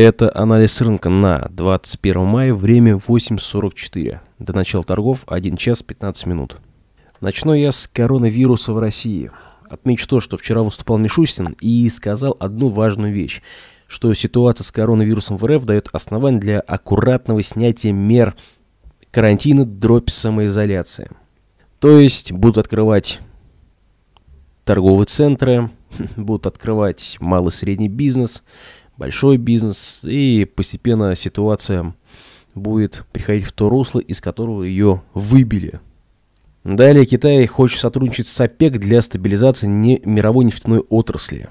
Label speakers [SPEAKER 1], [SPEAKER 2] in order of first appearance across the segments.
[SPEAKER 1] Это анализ рынка на 21 мая, время 8.44. До начала торгов 1 час 15 минут. Начну я с коронавируса в России. Отмечу то, что вчера выступал Мишустин и сказал одну важную вещь, что ситуация с коронавирусом в РФ дает основание для аккуратного снятия мер карантина дробь самоизоляции. То есть будут открывать торговые центры, будут открывать малый средний бизнес – большой бизнес, и постепенно ситуация будет приходить в то русло, из которого ее выбили. Далее Китай хочет сотрудничать с ОПЕК для стабилизации не мировой нефтяной отрасли.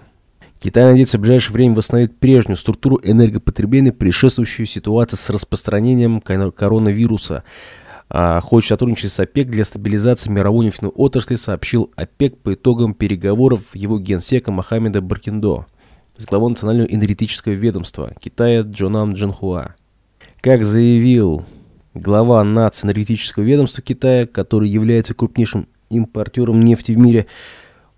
[SPEAKER 1] Китай надеется в ближайшее время восстановить прежнюю структуру энергопотребления, предшествующую ситуации с распространением коронавируса. А, хочет сотрудничать с ОПЕК для стабилизации мировой нефтяной отрасли, сообщил ОПЕК по итогам переговоров его генсека Мохаммеда Баркиндо с главой Национального энергетического ведомства Китая Джоном Джинхуа. Как заявил глава НАЦ энергетического ведомства Китая, который является крупнейшим импортером нефти в мире,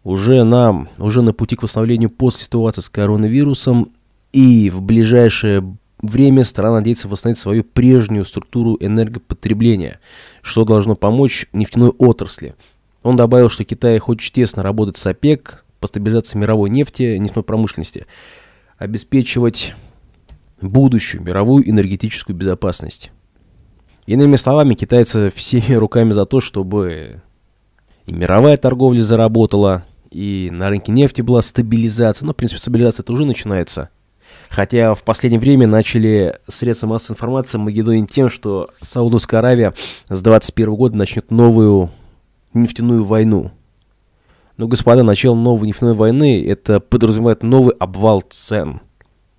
[SPEAKER 1] уже нам, уже на пути к восстановлению после ситуации с коронавирусом и в ближайшее время страна надеется восстановить свою прежнюю структуру энергопотребления, что должно помочь нефтяной отрасли. Он добавил, что Китай хочет тесно работать с ОПЕК, по стабилизации мировой нефти, нефтяной промышленности, обеспечивать будущую мировую энергетическую безопасность. Иными словами, китайцы всеми руками за то, чтобы и мировая торговля заработала, и на рынке нефти была стабилизация. Но, в принципе, стабилизация это уже начинается. Хотя в последнее время начали средства массовой информации магедонить тем, что Саудовская Аравия с 2021 года начнет новую нефтяную войну. Но, ну, господа, начало новой нефтяной войны – это подразумевает новый обвал цен.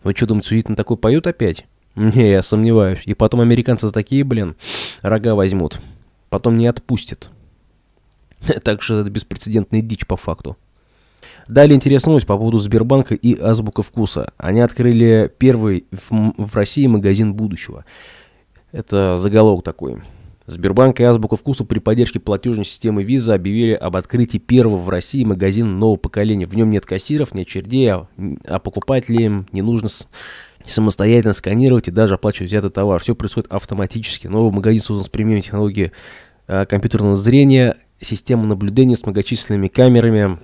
[SPEAKER 1] Вы что, думаете, Уитон такой поют опять? Не, я сомневаюсь. И потом американцы за такие, блин, рога возьмут. Потом не отпустят. Так что это беспрецедентная дичь по факту. Далее интересная новость по поводу Сбербанка и Азбука Вкуса. Они открыли первый в, в России магазин будущего. Это заголовок такой. Сбербанк и Азбука Вкуса при поддержке платежной системы Visa объявили об открытии первого в России магазина нового поколения. В нем нет кассиров, нет чердей, а, а покупателям не нужно с самостоятельно сканировать и даже оплачивать взятый товар. Все происходит автоматически. Новый магазин создан с применением технологии э, компьютерного зрения, система наблюдения с многочисленными камерами,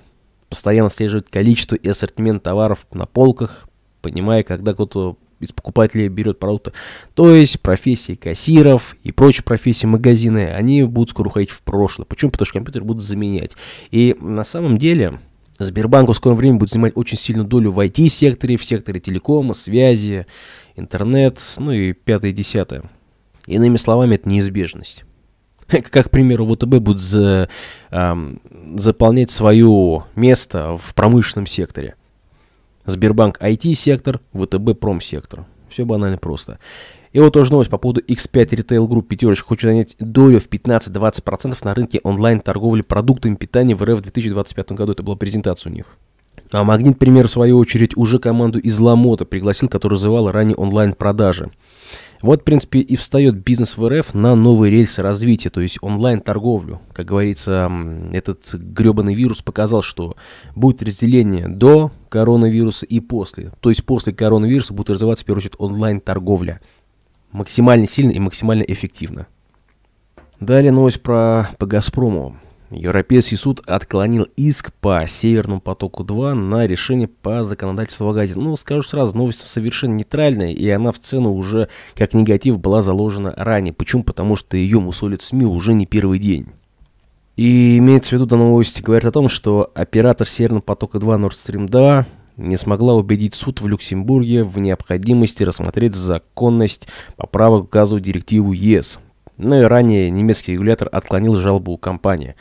[SPEAKER 1] постоянно отслеживает количество и ассортимент товаров на полках, понимая, когда кто-то из покупателей берет продукты. То есть профессии кассиров и прочие профессии магазины, они будут скоро уходить в прошлое. Почему? Потому что компьютеры будут заменять. И на самом деле Сбербанк в скором времени будет занимать очень сильную долю в IT-секторе, в секторе телекома, связи, интернет, ну и пятое и десятое. Иными словами, это неизбежность. Как, к примеру, ВТБ будет за, эм, заполнять свое место в промышленном секторе – Сбербанк IT-сектор, ВТБ промсектор. Все банально просто. И вот тоже новость по поводу X5 Retail Group. Пятерочка хочет занять долю в 15-20% на рынке онлайн-торговли продуктами питания в РФ в 2025 году. Это была презентация у них. А Магнит, пример, в свою очередь, уже команду из Ламота пригласил, которая развивала ранее онлайн-продажи. Вот, в принципе, и встает бизнес в РФ на новые рельсы развития, то есть онлайн-торговлю. Как говорится, этот гребаный вирус показал, что будет разделение до коронавируса и после. То есть после коронавируса будет развиваться, в первую очередь, онлайн-торговля. Максимально сильно и максимально эффективно. Далее новость про по «Газпрому». Европейский суд отклонил иск по Северному потоку-2 на решение по законодательству о газе. Ну, скажу сразу, новость совершенно нейтральная, и она в цену уже как негатив была заложена ранее. Почему? Потому что ее мусолит СМИ уже не первый день. И имеется в виду данная новость говорит о том, что оператор Северного потока-2 Nord Stream 2 не смогла убедить суд в Люксембурге в необходимости рассмотреть законность поправок к газовую директиву ЕС. Ну и ранее немецкий регулятор отклонил жалобу компании.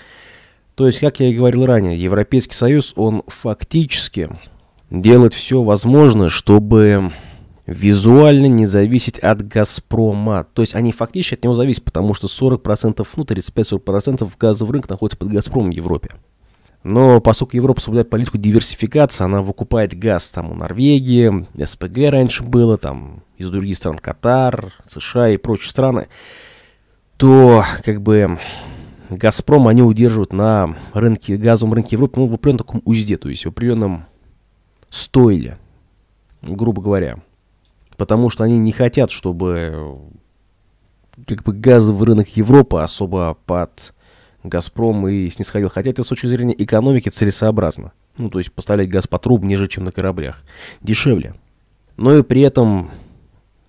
[SPEAKER 1] То есть, как я и говорил ранее, Европейский Союз, он фактически делает все возможное, чтобы визуально не зависеть от «Газпрома». То есть они фактически от него зависят, потому что 40%, ну 35-40% газового рынка находится под «Газпромом» в Европе. Но поскольку Европа соблюдает политику диверсификации, она выкупает газ там у Норвегии, СПГ раньше было, там из других стран Катар, США и прочие страны то как бы Газпром они удерживают на рынке, газовом рынке Европы, ну, в определенном таком узде, то есть в определенном стойле, грубо говоря. Потому что они не хотят, чтобы как бы газовый рынок Европы особо под Газпром и снисходил. Хотя это с точки зрения экономики целесообразно. Ну, то есть поставлять газ по трубам ниже, чем на кораблях. Дешевле. Но и при этом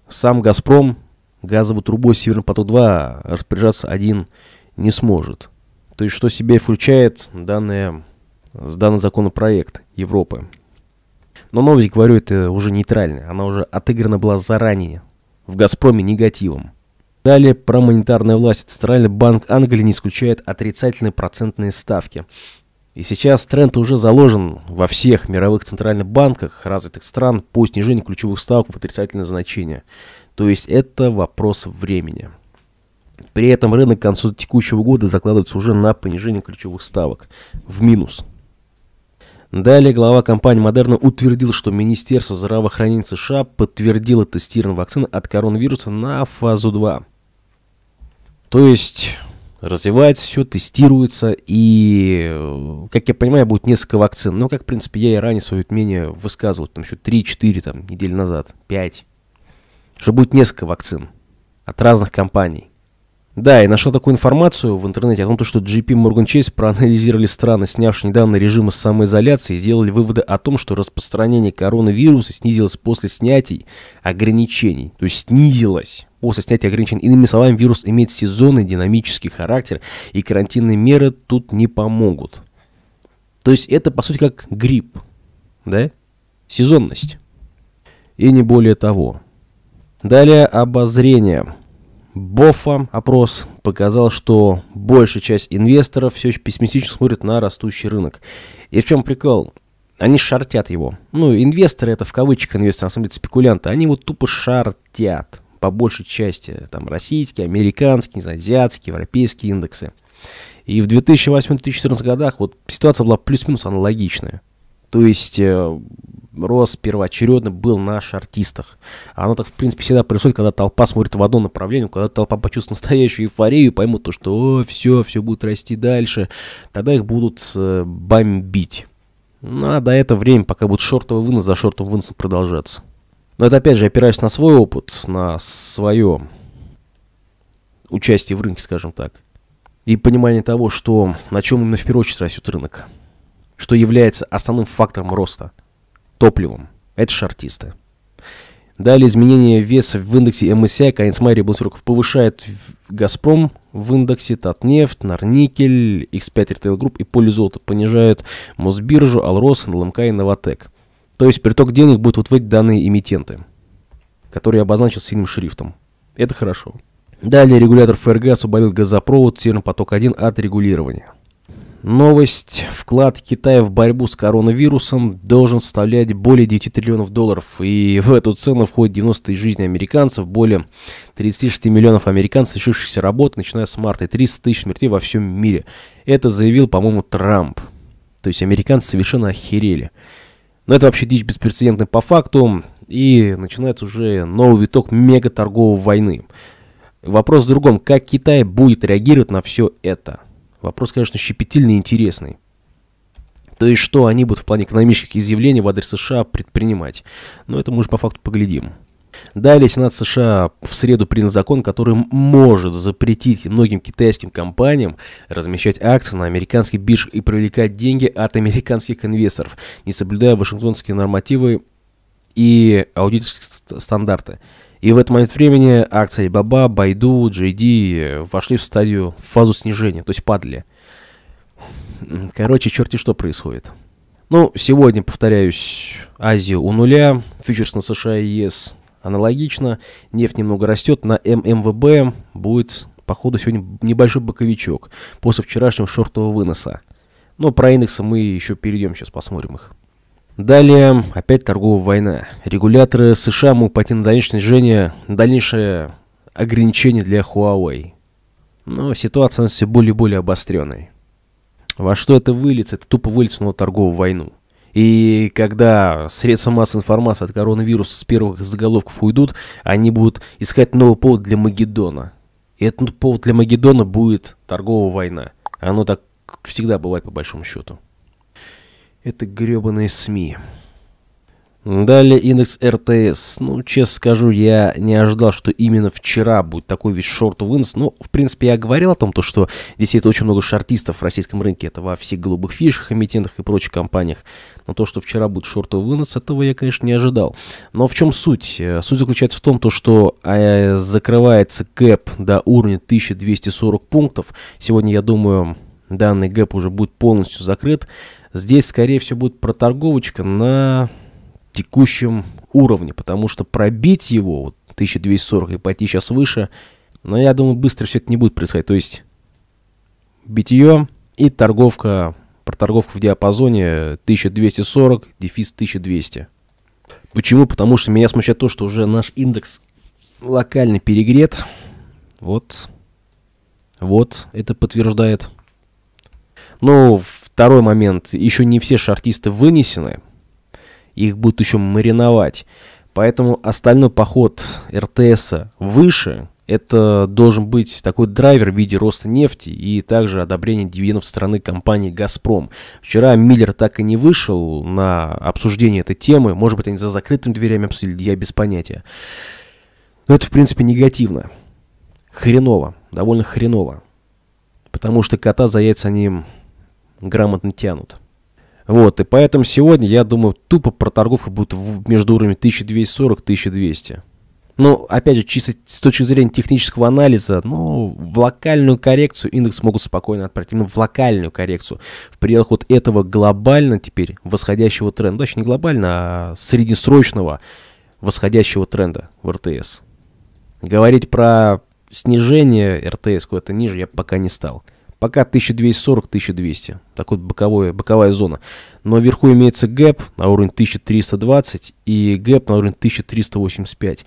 [SPEAKER 1] сам Газпром газовой трубой Северный поток-2 распоряжаться один не сможет. То есть, что себе включает данное, данный законопроект Европы. Но новость, говорю, это уже нейтральная. Она уже отыграна была заранее в «Газпроме» негативом. Далее про монетарная власть. Центральный банк Англии не исключает отрицательные процентные ставки. И сейчас тренд уже заложен во всех мировых центральных банках развитых стран по снижению ключевых ставок в отрицательное значение. То есть это вопрос времени. При этом рынок к концу текущего года закладывается уже на понижение ключевых ставок в минус. Далее глава компании Модерна утвердил, что Министерство здравоохранения США подтвердило тестирование вакцины от коронавируса на фазу 2. То есть развивается все, тестируется, и, как я понимаю, будет несколько вакцин. Но, как, в принципе, я и ранее свое мнение высказывал, там еще 3-4 там, недели назад, 5 что будет несколько вакцин от разных компаний. Да, и нашел такую информацию в интернете о том, что JP Morgan Chase проанализировали страны, снявшие недавно режимы самоизоляции, и сделали выводы о том, что распространение коронавируса снизилось после снятий ограничений. То есть снизилось после снятия ограничений. Иными словами, вирус имеет сезонный динамический характер, и карантинные меры тут не помогут. То есть это, по сути, как грипп, да? Сезонность. И не более того. Далее обозрение. Бофа опрос показал, что большая часть инвесторов все еще пессимистично смотрит на растущий рынок. И в чем прикол? Они шартят его. Ну, инвесторы, это в кавычках инвесторы, на самом деле спекулянты, они вот тупо шартят по большей части. Там российские, американские, азиатские, европейские индексы. И в 2008-2014 годах вот ситуация была плюс-минус аналогичная. То есть э, рост первоочередно был на шартистах. Оно так, в принципе, всегда происходит, когда толпа смотрит в одно направление, когда толпа почувствует настоящую эйфорию и поймут то, что все, все будет расти дальше, тогда их будут э, бомбить. Ну, а до этого время, пока будет шортовый вынос за шортовым выносом продолжаться. Но это, опять же, опираясь на свой опыт, на свое участие в рынке, скажем так, и понимание того, что на чем именно в первую очередь растет рынок что является основным фактором роста, топливом. Это шартисты. Далее изменение веса в индексе MSCI, конец мая Риббенсурков повышает «Газпром» в индексе, татнефть Норникель, «Нарникель», X5 Retail Group и «Поле понижают Мосбиржу, «Алрос», «НЛМК» эм и «Новотек». То есть приток денег будет вот в эти данные эмитенты, которые я обозначил синим шрифтом. Это хорошо. Далее регулятор ФРГ освободил газопровод «Северный поток-1» от регулирования. Новость. Вклад Китая в борьбу с коронавирусом должен составлять более 9 триллионов долларов. И в эту цену входит 90 тысяч жизней американцев, более 36 миллионов американцев, лишившихся работы, начиная с марта, и 300 тысяч смертей во всем мире. Это заявил, по-моему, Трамп. То есть американцы совершенно охерели. Но это вообще дичь беспрецедентная по факту. И начинается уже новый виток мега торговой войны. Вопрос в другом, как Китай будет реагировать на все это. Вопрос, конечно, щепетильный и интересный. То есть, что они будут в плане экономических изъявлений в адрес США предпринимать. Но это мы уже по факту поглядим. Далее Сенат США в среду принял закон, который может запретить многим китайским компаниям размещать акции на американских биржах и привлекать деньги от американских инвесторов, не соблюдая вашингтонские нормативы и аудиторские стандарты. И в этот момент времени акции Баба, Байду, JD вошли в стадию, в фазу снижения, то есть падали. Короче, черти что происходит. Ну, сегодня, повторяюсь, Азия у нуля, фьючерс на США и ЕС аналогично, нефть немного растет, на ММВБ будет, походу, сегодня небольшой боковичок после вчерашнего шортового выноса. Но про индексы мы еще перейдем, сейчас посмотрим их. Далее опять торговая война. Регуляторы США могут пойти на дальнейшее снижение, дальнейшее ограничение для Huawei. Но ситуация у все более и более обостренной. Во что это выльется? Это тупо выльется на торговую войну. И когда средства массовой информации от коронавируса с первых заголовков уйдут, они будут искать новый повод для Магеддона. И этот повод для Магеддона будет торговая война. Оно так всегда бывает по большому счету. Это гребаные СМИ. Далее индекс РТС. Ну, честно скажу, я не ожидал, что именно вчера будет такой весь шорт вынос. Но, ну, в принципе, я говорил о том, то, что здесь это очень много шортистов в российском рынке. Это во всех голубых фишках, эмитентах и прочих компаниях. Но то, что вчера будет шортовый вынос, этого я, конечно, не ожидал. Но в чем суть? Э, суть заключается в том, то, что а, закрывается кэп до уровня 1240 пунктов. Сегодня, я думаю, данный гэп уже будет полностью закрыт. Здесь, скорее всего, будет проторговочка на текущем уровне, потому что пробить его, вот 1240 и пойти сейчас выше, но ну, я думаю, быстро все это не будет происходить. То есть битье и торговка, проторговка в диапазоне 1240, дефис 1200. Почему? Потому что меня смущает то, что уже наш индекс локально перегрет. Вот. Вот, это подтверждает. Ну, Второй момент. Еще не все шартисты вынесены. Их будут еще мариновать. Поэтому остальной поход РТСа выше, это должен быть такой драйвер в виде роста нефти и также одобрение дивидендов страны компании «Газпром». Вчера Миллер так и не вышел на обсуждение этой темы. Может быть, они за закрытыми дверями обсудили, я без понятия. Но это, в принципе, негативно. Хреново. Довольно хреново. Потому что кота за яйца они грамотно тянут. Вот, и поэтому сегодня, я думаю, тупо про проторговка будет между уровнями 1240-1200. Ну, опять же, чисто с точки зрения технического анализа, ну, в локальную коррекцию индекс могут спокойно отправить. Именно в локальную коррекцию. В пределах вот этого глобально теперь восходящего тренда. Точнее, не глобально, а среднесрочного восходящего тренда в РТС. Говорить про снижение РТС куда-то ниже я пока не стал. Пока 1240-1200. Так вот боковое, боковая зона. Но вверху имеется гэп на уровень 1320 и гэп на уровень 1385.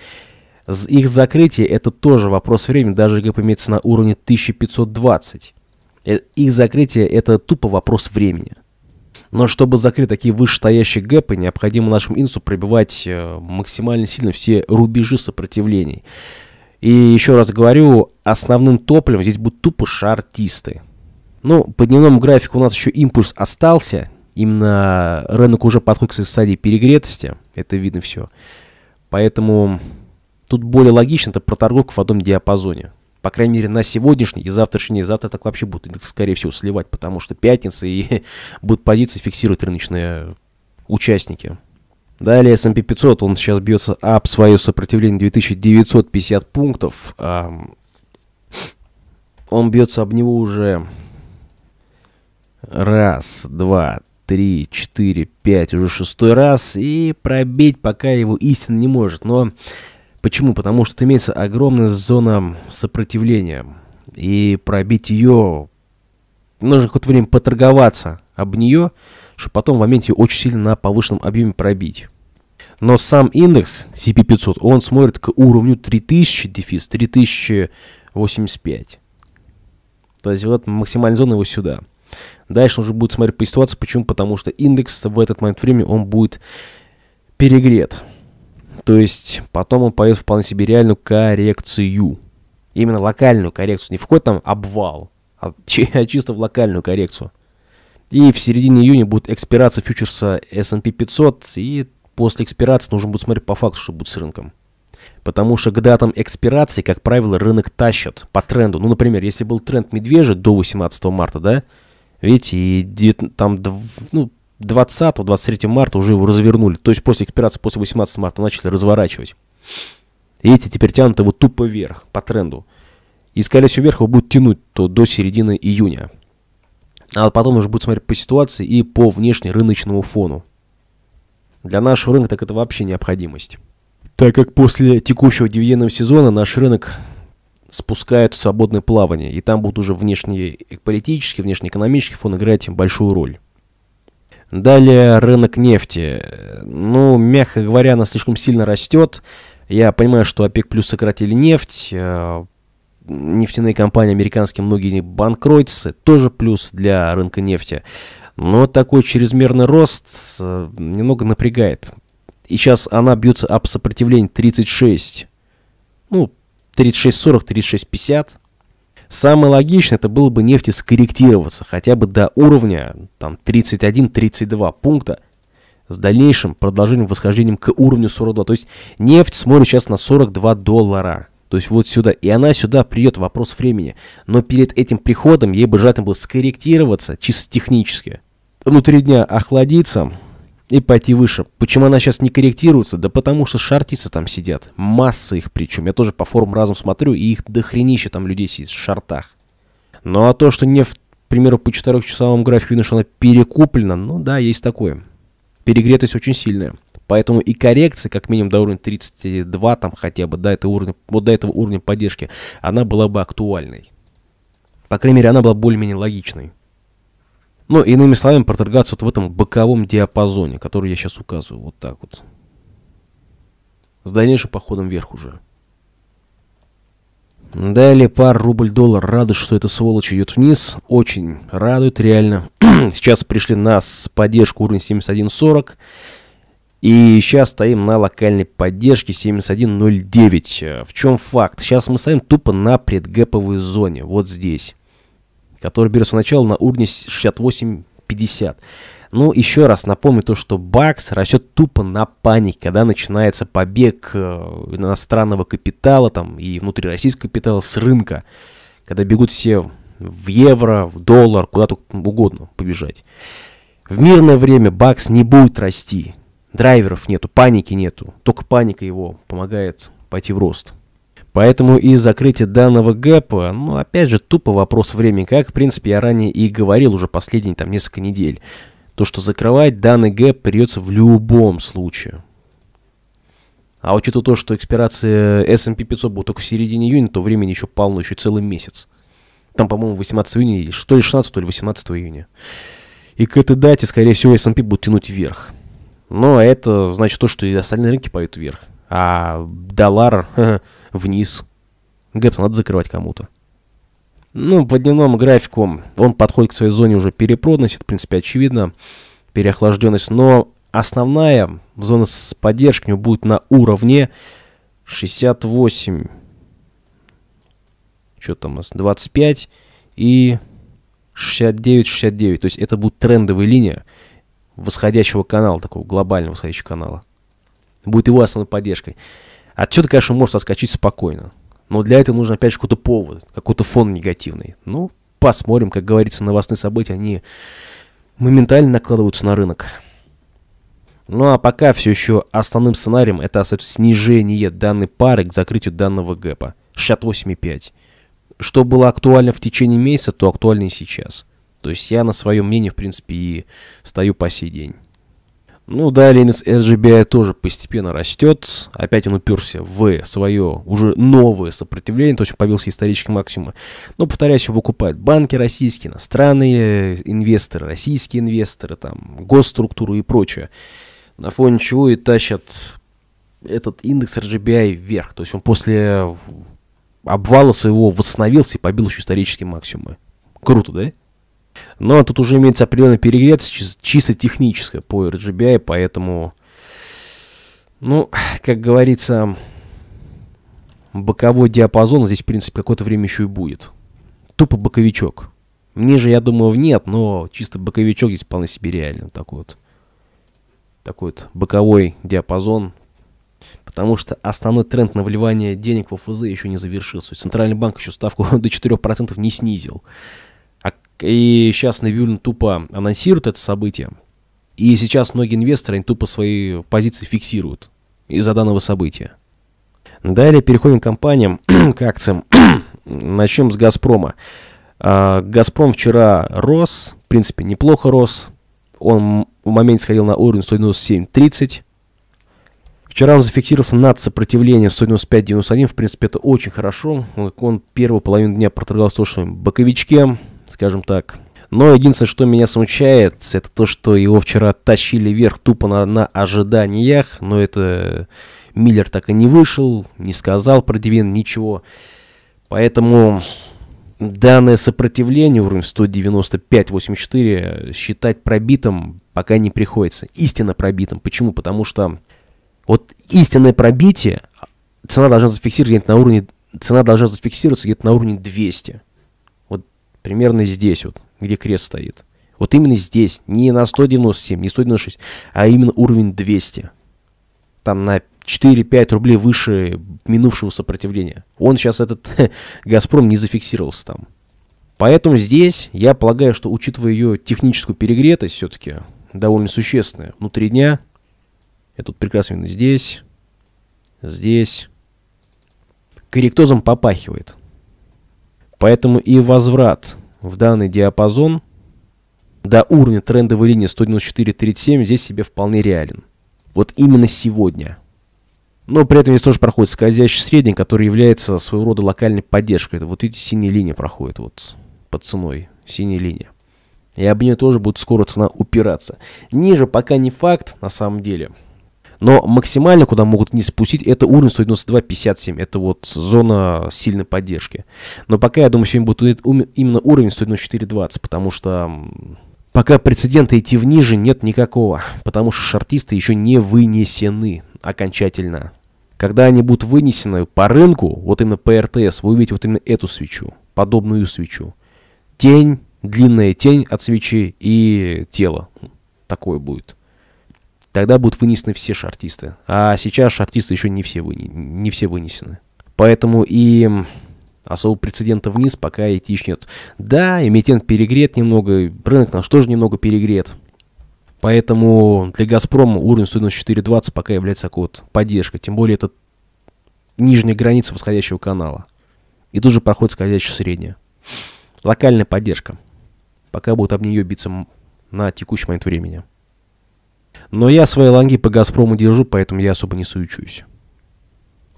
[SPEAKER 1] Их закрытие это тоже вопрос времени. Даже гэп имеется на уровне 1520. Э, их закрытие это тупо вопрос времени. Но чтобы закрыть такие вышестоящие гэпы, необходимо нашему инсу пробивать э, максимально сильно все рубежи сопротивлений. И еще раз говорю, основным топливом здесь будут тупо шартисты. Ну, по дневному графику у нас еще импульс остался. Именно рынок уже подходит к своей стадии перегретости. Это видно все. Поэтому тут более логично это проторговка в одном диапазоне. По крайней мере, на сегодняшний и завтрашний, и завтра так вообще будет, индекс, скорее всего, сливать, потому что пятница и будут позиции фиксировать рыночные участники. Далее S&P 500, он сейчас бьется об свое сопротивление 2950 пунктов. Он бьется об него уже раз, два, три, четыре, пять, уже шестой раз. И пробить пока его истинно не может. Но почему? Потому что имеется огромная зона сопротивления. И пробить ее нужно какое-то время поторговаться об нее, чтобы потом в моменте очень сильно на повышенном объеме пробить. Но сам индекс CP500, он смотрит к уровню 3000 дефис, 3085. То есть вот максимальная зона его сюда. Дальше уже будет смотреть по ситуации. Почему? Потому что индекс в этот момент времени он будет перегрет. То есть потом он пойдет вполне себе реальную коррекцию. Именно локальную коррекцию. Не входит там обвал, а чисто в локальную коррекцию. И в середине июня будет экспирация фьючерса S&P 500, и после экспирации нужно будет смотреть по факту, что будет с рынком. Потому что к датам экспирации, как правило, рынок тащит по тренду. Ну, например, если был тренд медвежий до 18 марта, да, видите, и там ну, 20-23 марта уже его развернули. То есть после экспирации, после 18 марта начали разворачивать. И эти теперь тянут его тупо вверх по тренду. И, скорее всего, вверх его будут тянуть то до середины июня а потом уже будет смотреть по ситуации и по внешнерыночному фону. Для нашего рынка так это вообще необходимость. Так как после текущего дивидендного сезона наш рынок спускает в свободное плавание, и там будут уже внешние политические, внешнеэкономические фон играть большую роль. Далее рынок нефти. Ну, мягко говоря, она слишком сильно растет. Я понимаю, что ОПЕК плюс сократили нефть, э, нефтяные компании американские, многие из них банкротятся, тоже плюс для рынка нефти. Но такой чрезмерный рост э, немного напрягает. И сейчас она бьется об сопротивление 36, ну, 36.40, 36.50. Самое логичное, это было бы нефти скорректироваться хотя бы до уровня там 31-32 пункта с дальнейшим продолжением восхождением к уровню 42. То есть нефть смотрит сейчас на 42 доллара. То есть вот сюда. И она сюда придет, вопрос времени. Но перед этим приходом ей бы желательно было скорректироваться чисто технически. Внутри дня охладиться и пойти выше. Почему она сейчас не корректируется? Да потому что шартисты там сидят. Масса их причем. Я тоже по форум разум смотрю, и их дохренища там людей сидит в шартах. Ну а то, что не, в, к примеру, по четырехчасовому графику видно, что она перекуплена, ну да, есть такое. Перегретость очень сильная. Поэтому и коррекция, как минимум до уровня 32, там хотя бы, до этого уровня, вот до этого уровня поддержки, она была бы актуальной. По крайней мере, она была более-менее логичной. Ну, иными словами, проторгаться вот в этом боковом диапазоне, который я сейчас указываю, вот так вот. С дальнейшим походом вверх уже. Далее пар рубль-доллар. Радует, что эта сволочь идет вниз. Очень радует, реально. Сейчас пришли нас с поддержку уровня 71.40. И сейчас стоим на локальной поддержке 71.09. В чем факт? Сейчас мы стоим тупо на предгэповой зоне, вот здесь, которая берется сначала на уровне 68.50. Ну, еще раз напомню то, что бакс растет тупо на панике, когда начинается побег э, иностранного капитала там и внутрироссийского капитала с рынка, когда бегут все в евро, в доллар, куда-то угодно побежать. В мирное время бакс не будет расти драйверов нету, паники нету. Только паника его помогает пойти в рост. Поэтому и закрытие данного гэпа, ну, опять же, тупо вопрос времени, как, в принципе, я ранее и говорил уже последние, там, несколько недель. То, что закрывать данный гэп придется в любом случае. А учитывая то, что экспирация S&P 500 будет только в середине июня, то времени еще полно, еще целый месяц. Там, по-моему, 18 июня, что ли 16, то ли 18 июня. И к этой дате, скорее всего, S&P будет тянуть вверх. Но это значит то, что и остальные рынки поют вверх. А доллар вниз. Гэп надо закрывать кому-то. Ну, по дневному графику он подходит к своей зоне уже перепроданность, это, в принципе, очевидно, переохлажденность. Но основная зона с поддержкой будет на уровне 68, что там у нас, 25 и 69-69. То есть это будет трендовая линия восходящего канала, такого глобального восходящего канала. Будет его основной поддержкой. Отсюда, конечно, может соскочить спокойно. Но для этого нужно, опять же, какой-то повод, какой-то фон негативный. Ну, посмотрим, как говорится, новостные события, они моментально накладываются на рынок. Ну а пока все еще основным сценарием это остается снижение данной пары к закрытию данного гэпа 68,5. Что было актуально в течение месяца, то актуально и сейчас. То есть я на своем мнении, в принципе, и стою по сей день. Ну, далее RGBI тоже постепенно растет. Опять он уперся в свое уже новое сопротивление, то, что побился исторические максимумы. Но, повторяю, что покупают банки российские, иностранные э, инвесторы, российские инвесторы, там, госструктуры и прочее. На фоне чего и тащат этот индекс RGBI вверх. То есть он после обвала своего восстановился и побил еще исторические максимумы. Круто, да? Но тут уже имеется определенный перегрет, чисто техническое по RGBI, поэтому, ну, как говорится, боковой диапазон здесь, в принципе, какое-то время еще и будет. Тупо боковичок. Ниже, я думаю, нет, но чисто боковичок здесь вполне себе реально. Такой вот, такой вот боковой диапазон. Потому что основной тренд на вливание денег в ФЗ еще не завершился. Центральный банк еще ставку до 4% не снизил. И сейчас Набиулин тупо анонсирует это событие. И сейчас многие инвесторы они тупо свои позиции фиксируют из-за данного события. Далее переходим к компаниям, к акциям. Начнем с «Газпрома». А, «Газпром» вчера рос, в принципе, неплохо рос. Он в моменте сходил на уровень 197.30. Вчера он зафиксировался над сопротивлением 195.91. В принципе, это очень хорошо. Он первую половину дня проторговался в том, что боковичке скажем так. Но единственное, что меня смущает, это то, что его вчера тащили вверх тупо на, на ожиданиях, но это Миллер так и не вышел, не сказал про Девин ничего. Поэтому данное сопротивление уровень 195-84 считать пробитым пока не приходится. Истинно пробитым. Почему? Потому что вот истинное пробитие, цена должна зафиксировать на уровне, цена должна зафиксироваться где-то на уровне 200 примерно здесь вот, где крест стоит. Вот именно здесь, не на 197, не 196, а именно уровень 200. Там на 4-5 рублей выше минувшего сопротивления. Он сейчас этот «Газпром» не зафиксировался там. Поэтому здесь, я полагаю, что учитывая ее техническую перегретость все-таки, довольно существенная, внутри дня, этот вот прекрасно здесь, здесь, корректозом попахивает. Поэтому и возврат в данный диапазон до уровня трендовой линии 194.37 здесь себе вполне реален. Вот именно сегодня. Но при этом здесь тоже проходит скользящий средний, который является своего рода локальной поддержкой. Это вот эти синие линии проходят вот под ценой. Синяя линия. И об нее тоже будет скоро цена упираться. Ниже пока не факт, на самом деле. Но максимально, куда могут не спустить, это уровень 192.57. Это вот зона сильной поддержки. Но пока, я думаю, сегодня будет именно уровень 194.20, потому что пока прецедента идти в ниже нет никакого, потому что шартисты еще не вынесены окончательно. Когда они будут вынесены по рынку, вот именно по РТС, вы увидите вот именно эту свечу, подобную свечу. Тень, длинная тень от свечи и тело. Такое будет. Тогда будут вынесены все шартисты. А сейчас шартисты еще не все, выне, не все вынесены. Поэтому и особо прецедента вниз пока идти нет. Да, эмитент перегрет немного, рынок наш тоже немного перегрет. Поэтому для «Газпрома» уровень стоимости 4.20 пока является такой вот поддержкой. Тем более это нижняя граница восходящего канала. И тут же проходит скользящая средняя. Локальная поддержка. Пока будут об нее биться на текущий момент времени. Но я свои лонги по «Газпрому» держу, поэтому я особо не суючусь.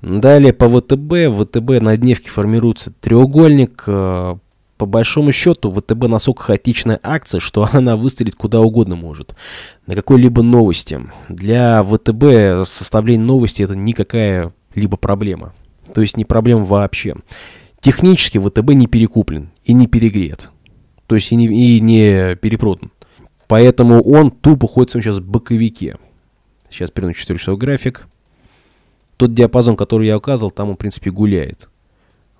[SPEAKER 1] Далее по ВТБ. ВТБ на дневке формируется треугольник. Э, по большому счету, ВТБ настолько хаотичная акция, что она выстрелит куда угодно может. На какой-либо новости. Для ВТБ составление новости это никакая либо проблема. То есть не проблема вообще. Технически ВТБ не перекуплен и не перегрет. То есть и не, и не перепродан. Поэтому он тупо ходит сейчас боковике. Сейчас перену 4 часов график. Тот диапазон, который я указывал, там он, в принципе, гуляет.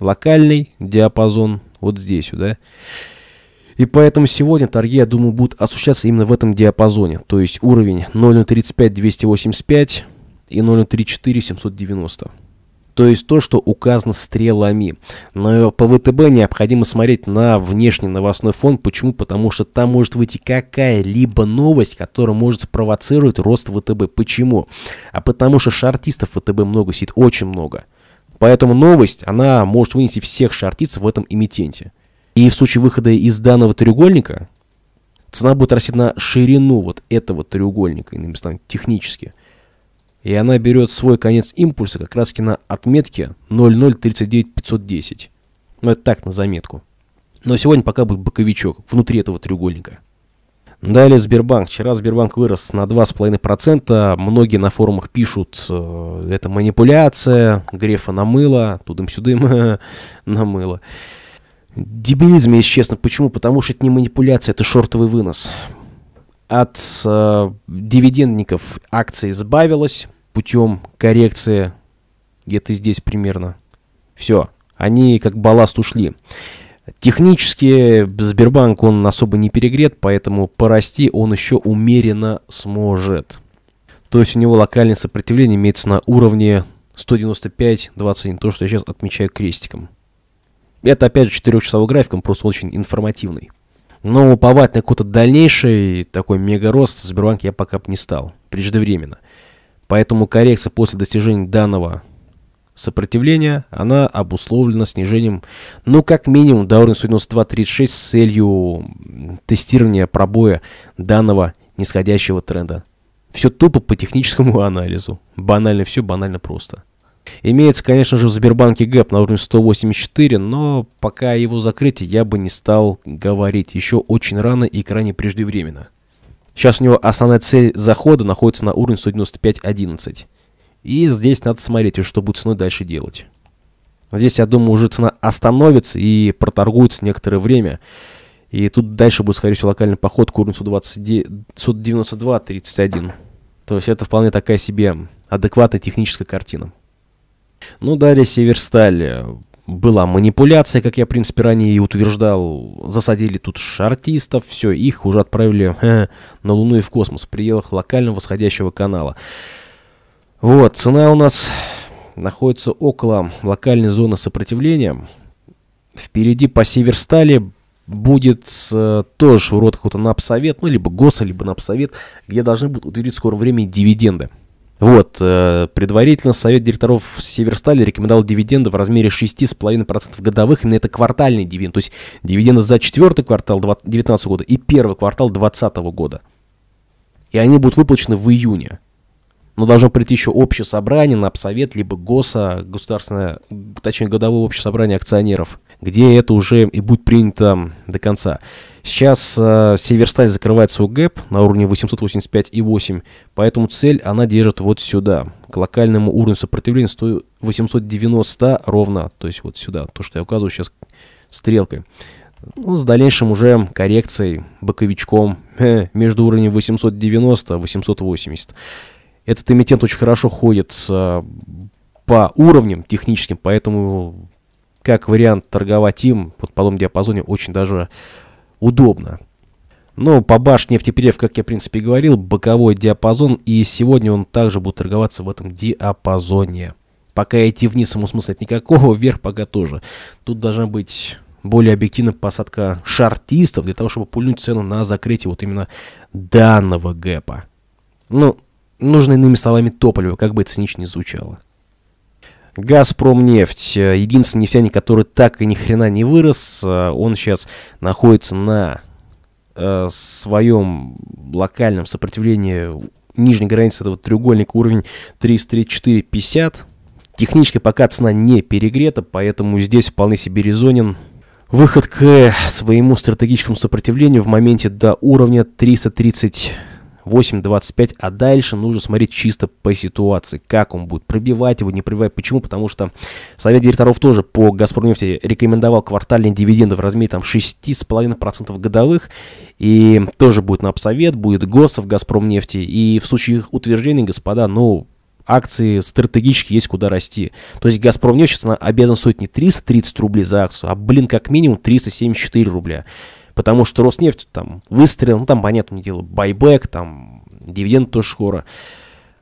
[SPEAKER 1] Локальный диапазон вот здесь, да. И поэтому сегодня торги, я думаю, будут осуществляться именно в этом диапазоне. То есть уровень 0.35-285 и 0.34-790 то есть то, что указано стрелами. Но по ВТБ необходимо смотреть на внешний новостной фон. Почему? Потому что там может выйти какая-либо новость, которая может спровоцировать рост ВТБ. Почему? А потому что шартистов ВТБ много сидит, очень много. Поэтому новость, она может вынести всех шартистов в этом эмитенте. И в случае выхода из данного треугольника, цена будет расти на ширину вот этого треугольника, иными словами, технически – и она берет свой конец импульса как раз на отметке 0039510. Ну, это так, на заметку. Но сегодня пока будет боковичок внутри этого треугольника. Далее Сбербанк. Вчера Сбербанк вырос на 2,5%. Многие на форумах пишут, э, это манипуляция, Грефа намыло, тудым-сюдым намыло. Дебилизм, если честно. Почему? Потому что это не манипуляция, это шортовый вынос от э, дивидендников акции избавилась путем коррекции где-то здесь примерно. Все, они как балласт ушли. Технически Сбербанк он особо не перегрет, поэтому порасти он еще умеренно сможет. То есть у него локальное сопротивление имеется на уровне 195-21, то, что я сейчас отмечаю крестиком. Это опять же 4-часовой графиком, просто очень информативный. Но уповать на какой-то дальнейший такой мегарост в Сбербанке я пока не стал, преждевременно. Поэтому коррекция после достижения данного сопротивления, она обусловлена снижением, ну, как минимум, до уровня 92.36 с целью тестирования пробоя данного нисходящего тренда. Все тупо по техническому анализу. Банально все, банально просто. Имеется, конечно же, в Сбербанке гэп на уровне 184, но пока его закрытие я бы не стал говорить. Еще очень рано и крайне преждевременно. Сейчас у него основная цель захода находится на уровне 195.11. И здесь надо смотреть, что будет ценой дальше делать. Здесь, я думаю, уже цена остановится и проторгуется некоторое время. И тут дальше будет, скорее всего, локальный поход к уровню 192.31. То есть это вполне такая себе адекватная техническая картина. Ну, далее Северсталь. Э, была манипуляция, как я, в принципе, ранее и утверждал. Засадили тут шартистов, все, их уже отправили э, на Луну и в космос в пределах локального восходящего канала. Вот, цена у нас находится около локальной зоны сопротивления. Впереди по Северстали будет э, тоже урод какой-то НАП-совет, ну, либо ГОСа, либо НАП-совет, где должны будут утвердить в скором времени дивиденды. Вот, э, предварительно совет директоров Северстали рекомендовал дивиденды в размере 6,5% годовых, именно это квартальный дивиденд, то есть дивиденды за четвертый квартал 2019 года и первый квартал 2020 года. И они будут выплачены в июне. Но должно прийти еще общее собрание на обсовет, либо ГОСа, государственное, точнее, годовое общее собрание акционеров – где это уже и будет принято до конца. Сейчас э, Северсталь закрывает свой гэп на уровне 885,8, поэтому цель она держит вот сюда. К локальному уровню сопротивления 890 ровно, то есть вот сюда, то, что я указываю сейчас стрелкой. Ну, с дальнейшим уже коррекцией, боковичком э, между уровнем 890 и 880. Этот эмитент очень хорошо ходит с, э, по уровням техническим, поэтому как вариант торговать им вот, в подобном диапазоне очень даже удобно. Но ну, по башне нефтеперев, как я в принципе говорил, боковой диапазон, и сегодня он также будет торговаться в этом диапазоне. Пока идти вниз ему смысла нет никакого, вверх пока тоже. Тут должна быть более объективная посадка шартистов для того, чтобы пульнуть цену на закрытие вот именно данного гэпа. Ну, нужно иными словами топливо, как бы это цинично не звучало. Газпромнефть, э, единственный нефтяник, который так и ни хрена не вырос, э, он сейчас находится на э, своем локальном сопротивлении нижней границы этого треугольника уровень 334,50. Технически пока цена не перегрета, поэтому здесь вполне себе резонен выход к своему стратегическому сопротивлению в моменте до уровня 330 8.25, а дальше нужно смотреть чисто по ситуации, как он будет, пробивать его, не пробивать. Почему? Потому что совет директоров тоже по «Газпромнефти» рекомендовал квартальные дивиденды в размере там 6,5% годовых, и тоже будет на напсовет, будет ГОСов «Газпромнефти», и в случае их утверждения, господа, ну, акции стратегически есть куда расти. То есть «Газпромнефть» сейчас она обязан стоить не 330 рублей за акцию, а, блин, как минимум 374 рубля. Потому что Роснефть там выстрел, ну там, понятное дело, байбек, там дивиденд тоже скоро.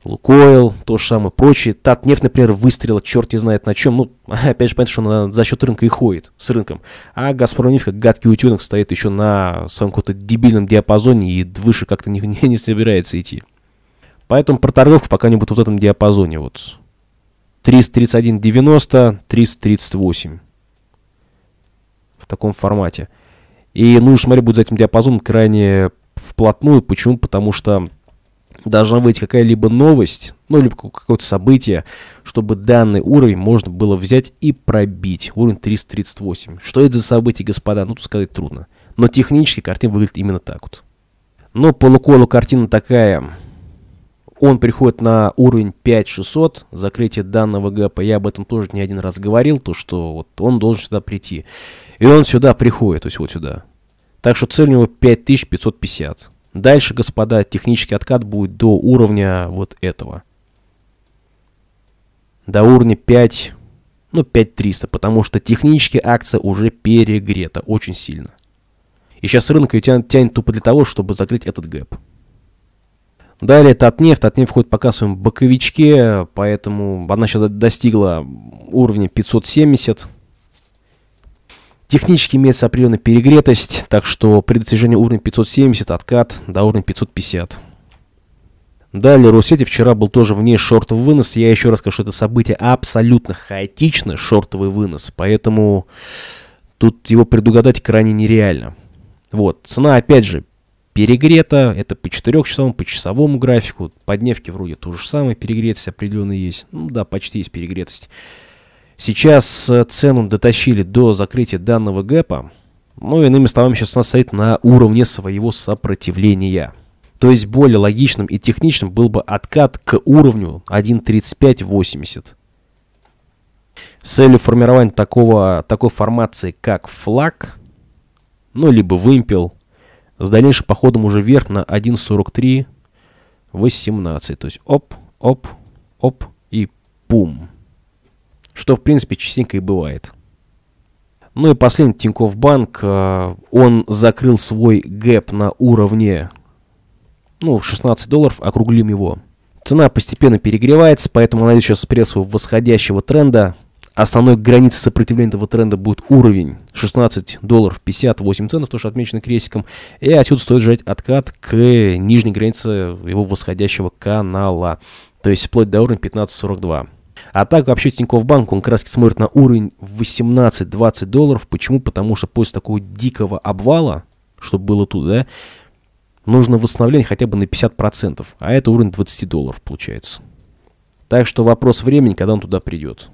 [SPEAKER 1] Лукойл, то же самое, прочее. Татнефть, например, выстрела, черт не знает на чем. Ну, опять же, понятно, что она за счет рынка и ходит с рынком. А Газпром нефть, как гадкий утенок, стоит еще на самом каком-то дебильном диапазоне и выше как-то не, не, не собирается идти. Поэтому про торговку пока не будет в этом диапазоне. Вот 331.90, 338. В таком формате. И нужно смотреть будет за этим диапазоном крайне вплотную. Почему? Потому что должна быть какая-либо новость, ну, либо какое-то событие, чтобы данный уровень можно было взять и пробить. Уровень 338. Что это за событие, господа? Ну, тут сказать трудно. Но технически картина выглядит именно так вот. Но по Луколу картина такая. Он приходит на уровень 5600, закрытие данного гэпа. Я об этом тоже не один раз говорил, то что вот он должен сюда прийти. И он сюда приходит, то есть вот сюда. Так что цель у него 5550. Дальше, господа, технический откат будет до уровня вот этого. До уровня 5, ну 5300, потому что технически акция уже перегрета очень сильно. И сейчас рынок ее тянет, тянет тупо для того, чтобы закрыть этот гэп. Далее Татнефть. Татнефть входит пока в своем боковичке, поэтому она сейчас достигла уровня 570. Технически имеется определенная перегретость, так что при достижении уровня 570 откат до уровня 550. Далее, Русети вчера был тоже вне шортовый вынос. Я еще раз скажу, что это событие абсолютно хаотично, шортовый вынос. Поэтому тут его предугадать крайне нереально. Вот, цена опять же перегрета, это по 4-часовому, по часовому графику, по дневке вроде то же самое, перегретость определенно есть. Ну да, почти есть перегретость. Сейчас э, цену дотащили до закрытия данного гэпа. Ну, иными словами, сейчас у нас стоит на уровне своего сопротивления. То есть более логичным и техничным был бы откат к уровню 1.3580. С целью формирования такого, такой формации, как флаг, ну, либо вымпел, с дальнейшим походом уже вверх на 1.43.18. То есть оп, оп, оп и пум что, в принципе, частенько и бывает. Ну и последний Тинькофф Банк, э, он закрыл свой гэп на уровне, ну, 16 долларов, округлим его. Цена постепенно перегревается, поэтому она сейчас спрет своего восходящего тренда. Основной границей сопротивления этого тренда будет уровень 16 долларов 58 центов, тоже отмечено крестиком. И отсюда стоит ждать откат к нижней границе его восходящего канала, то есть вплоть до уровня 1542. А так вообще Тинькофф Банк, он как раз смотрит на уровень 18-20 долларов. Почему? Потому что после такого дикого обвала, чтобы было тут, да, нужно восстановление хотя бы на 50%. А это уровень 20 долларов получается. Так что вопрос времени, когда он туда придет.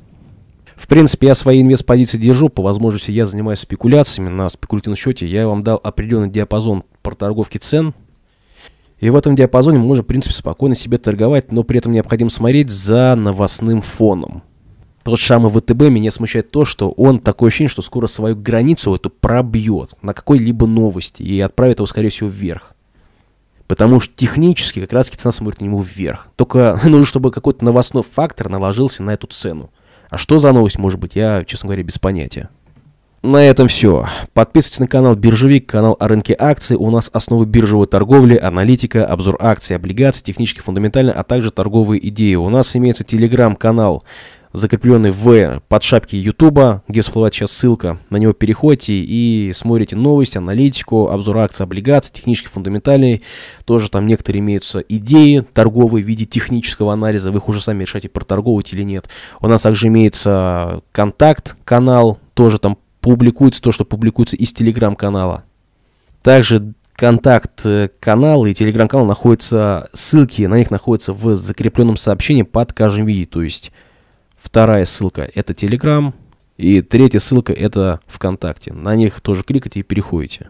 [SPEAKER 1] В принципе, я свои инвест-позиции держу. По возможности я занимаюсь спекуляциями. На спекулятивном счете я вам дал определенный диапазон проторговки цен – и в этом диапазоне можно, в принципе, спокойно себе торговать, но при этом необходимо смотреть за новостным фоном. Тот же самый ВТБ меня смущает то, что он такое ощущение, что скоро свою границу эту пробьет на какой-либо новости и отправит его, скорее всего, вверх. Потому что технически как раз цена смотрит на него вверх. Только нужно, чтобы какой-то новостной фактор наложился на эту цену. А что за новость может быть, я, честно говоря, без понятия на этом все. Подписывайтесь на канал Биржевик, канал о рынке акций. У нас основы биржевой торговли, аналитика, обзор акций, облигаций, технически фундаментально, а также торговые идеи. У нас имеется телеграм-канал, закрепленный в подшапке Ютуба, где всплывает сейчас ссылка. На него переходите и смотрите новости, аналитику, обзор акций, облигаций, технически фундаментальный. Тоже там некоторые имеются идеи торговые в виде технического анализа. Вы их уже сами решаете, проторговывать или нет. У нас также имеется контакт-канал, тоже там публикуется то, что публикуется из телеграм-канала. Также контакт канала и телеграм-канал находятся, ссылки на них находятся в закрепленном сообщении под каждым видео. То есть вторая ссылка это телеграм, и третья ссылка это ВКонтакте. На них тоже кликайте и переходите.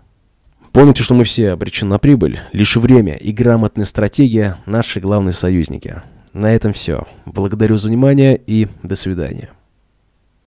[SPEAKER 1] Помните, что мы все обречены на прибыль. Лишь время и грамотная стратегия – наши главные союзники. На этом все. Благодарю за внимание и до свидания.